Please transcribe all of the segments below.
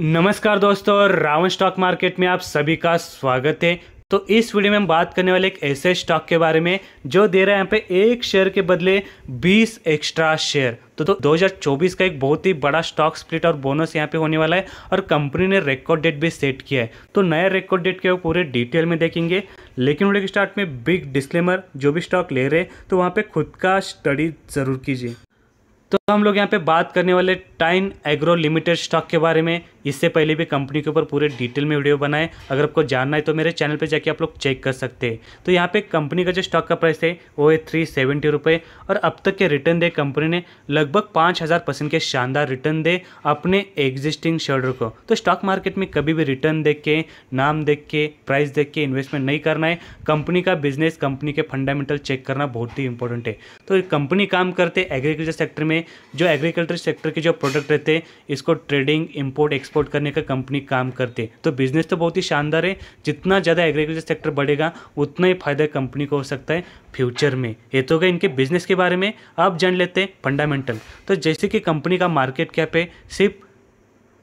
नमस्कार दोस्तों Ravan stock market में आप सभी का स्वागत है तो इस वीडियो में हम बात करने वाले एक ऐसे स्टॉक के बारे में जो दे रहा है यहाँ पे एक शेयर के बदले 20 एक्स्ट्रा शेयर तो, तो 2024 का एक बहुत ही बड़ा स्टॉक स्प्लिट और बोनस यहाँ पे होने वाला है और कंपनी ने रिकॉर्ड डेट भी सेट किया है तो नए रिकॉर्ड डेट के पूरे डिटेल में देखेंगे लेकिन वीडियो के स्टार्ट में बिग डिस्क्लेमर जो भी स्टॉक ले रहे तो वहाँ पर खुद का स्टडी ज़रूर कीजिए तो हम लोग यहाँ पे बात करने वाले टाइन एग्रो लिमिटेड स्टॉक के बारे में इससे पहले भी कंपनी के ऊपर पूरे डिटेल में वीडियो बनाए अगर आपको जानना है तो मेरे चैनल पे जाके आप लोग चेक कर सकते हैं तो यहाँ पे कंपनी का जो स्टॉक का प्राइस है वो है थ्री सेवेंटी रुपये और अब तक के रिटर्न दे कंपनी ने लगभग पाँच हज़ार परसेंट के शानदार रिटर्न दे अपने एग्जिस्टिंग शेयर को तो स्टॉक मार्केट में कभी भी रिटर्न देख के नाम देख के प्राइस देख के इन्वेस्टमेंट नहीं करना है कंपनी का बिजनेस कंपनी के फंडामेंटल चेक करना बहुत ही इंपॉर्टेंट है तो कंपनी काम करते एग्रीकल्चर सेक्टर में जो एग्रीकल्चर सेक्टर के जो प्रोडक्ट रहते हैं इसको ट्रेडिंग इंपोर्ट एक्सपोर्ट करने का कंपनी काम करते हैं तो बिजनेस तो बहुत ही शानदार है जितना ज़्यादा एग्रीकल्चर सेक्टर बढ़ेगा उतना ही फायदा कंपनी को हो सकता है फ्यूचर में ये तो गए इनके बिजनेस के बारे में आप जान लेते हैं फंडामेंटल तो जैसे कि कंपनी का मार्केट कैप है सिर्फ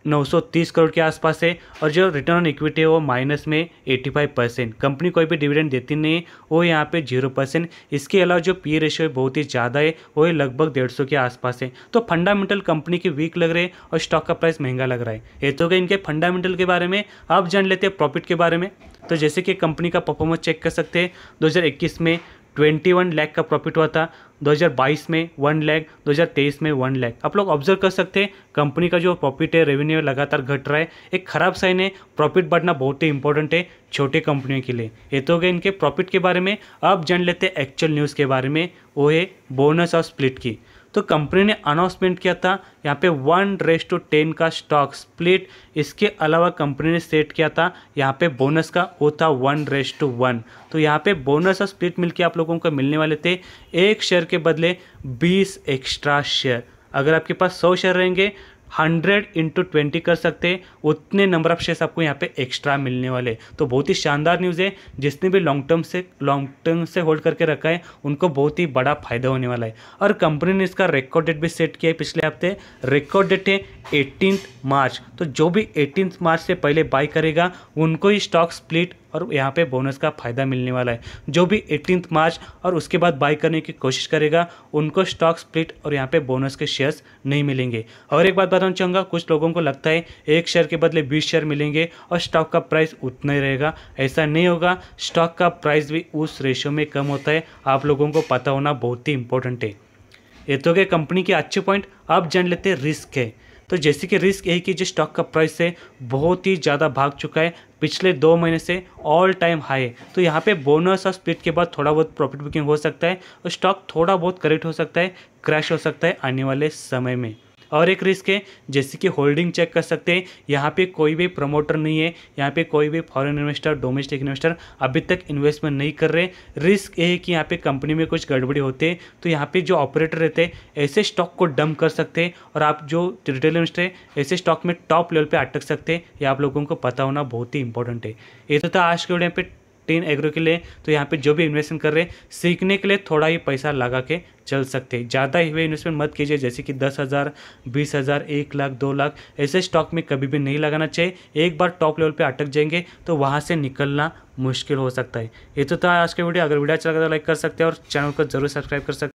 930 करोड़ के आसपास है और जो रिटर्न ऑन इक्विटी है वो माइनस में 85 परसेंट कंपनी कोई भी डिविडेंड देती नहीं है वो यहाँ पे जीरो परसेंट इसके अलावा जो पी रेशियो e बहुत ही ज़्यादा है वो लगभग डेढ़ के आसपास है तो फंडामेंटल कंपनी के वीक लग रहे हैं और स्टॉक का प्राइस महंगा लग रहा है ये तो क्या इनके फंडामेंटल के बारे में आप जान लेते हैं प्रॉफिट के बारे में तो जैसे कि कंपनी का परफॉर्मेंस चेक कर सकते हैं 2021 में ट्वेंटी वन लैख का प्रॉफिट हुआ था 2022 में वन लैख 2023 में वन लैख आप लोग ऑब्जर्व कर सकते हैं कंपनी का जो प्रॉफिट है रेवेन्यू लगातार घट रहा है एक खराब साइन है प्रॉफिट बढ़ना बहुत ही इंपॉर्टेंट है छोटे कंपनियों के लिए ये तो गए इनके प्रॉफिट के बारे में अब जान लेते हैं एक्चुअल न्यूज़ के बारे में वो है बोनस और स्प्लिट की तो कंपनी ने अनाउंसमेंट किया था यहाँ पे वन रेस टू टेन का स्टॉक स्प्लिट इसके अलावा कंपनी ने सेट किया था यहाँ पे बोनस का वो था वन रेस टू वन तो यहाँ पे बोनस और स्प्लिट मिलके आप लोगों को मिलने वाले थे एक शेयर के बदले बीस एक्स्ट्रा शेयर अगर आपके पास सौ शेयर रहेंगे हंड्रेड इंटू ट्वेंटी कर सकते हैं उतने नंबर ऑफ शेयर्स आपको यहाँ पे एक्स्ट्रा मिलने वाले तो बहुत ही शानदार न्यूज़ है जिसने भी लॉन्ग टर्म से लॉन्ग टर्म से होल्ड करके रखा है उनको बहुत ही बड़ा फायदा होने वाला है और कंपनी ने इसका रिकॉर्ड डेट भी सेट किया है पिछले हफ्ते रिकॉर्ड डेट है एटीन मार्च तो जो भी एटीन मार्च से पहले बाई करेगा उनको ही स्टॉक स्प्लिट और यहाँ पे बोनस का फ़ायदा मिलने वाला है जो भी एटीन मार्च और उसके बाद बाई करने की कोशिश करेगा उनको स्टॉक स्प्लिट और यहाँ पे बोनस के शेयर्स नहीं मिलेंगे और एक बात बताना चाहूँगा कुछ लोगों को लगता है एक शेयर के बदले बीस शेयर मिलेंगे और स्टॉक का प्राइस उतना ही रहेगा ऐसा नहीं होगा स्टॉक का प्राइस भी उस रेशियो में कम होता है आप लोगों को पता होना बहुत ही इंपॉर्टेंट है ये तो कंपनी के अच्छे पॉइंट आप जान लेते हैं रिस्क है तो जैसे कि रिस्क यही कि जो स्टॉक का प्राइस है बहुत ही ज़्यादा भाग चुका है पिछले दो महीने से ऑल टाइम हाई है तो यहाँ पे बोनस और स्प्लिट के बाद थोड़ा बहुत प्रॉफिट बुकिंग हो सकता है और स्टॉक थोड़ा बहुत करेक्ट हो सकता है क्रैश हो सकता है आने वाले समय में और एक रिस्क है जैसे कि होल्डिंग चेक कर सकते हैं यहाँ पे कोई भी प्रमोटर नहीं है यहाँ पे कोई भी फॉरेन इन्वेस्टर डोमेस्टिक इन्वेस्टर अभी तक इन्वेस्टमेंट नहीं कर रहे रिस्क ये है कि यहाँ पे कंपनी में कुछ गड़बड़ी होती है तो यहाँ पे जो ऑपरेटर रहते हैं ऐसे स्टॉक को डम्प कर सकते हैं और आप जो रिटेल इन्वेस्टर है ऐसे स्टॉक में टॉप लेवल पर अटक सकते हैं ये आप लोगों को पता होना बहुत ही इंपॉर्टेंट है ये तो था आज के वीडियो पर टेन एग्रो के लिए तो यहाँ पे जो भी इन्वेस्टमेंट कर रहे हैं सीखने के लिए थोड़ा ही पैसा लगा के चल सकते हैं ज़्यादा ही वे इन्वेस्टमेंट मत कीजिए जैसे कि दस हज़ार बीस हज़ार एक लाख दो लाख ऐसे स्टॉक में कभी भी नहीं लगाना चाहिए एक बार टॉप लेवल पे अटक जाएंगे तो वहाँ से निकलना मुश्किल हो सकता है ये तो था आज का वीडियो अगर वीडियो अच्छा लगा तो लाइक कर सकते हैं और चैनल को जरूर सब्सक्राइब कर सकते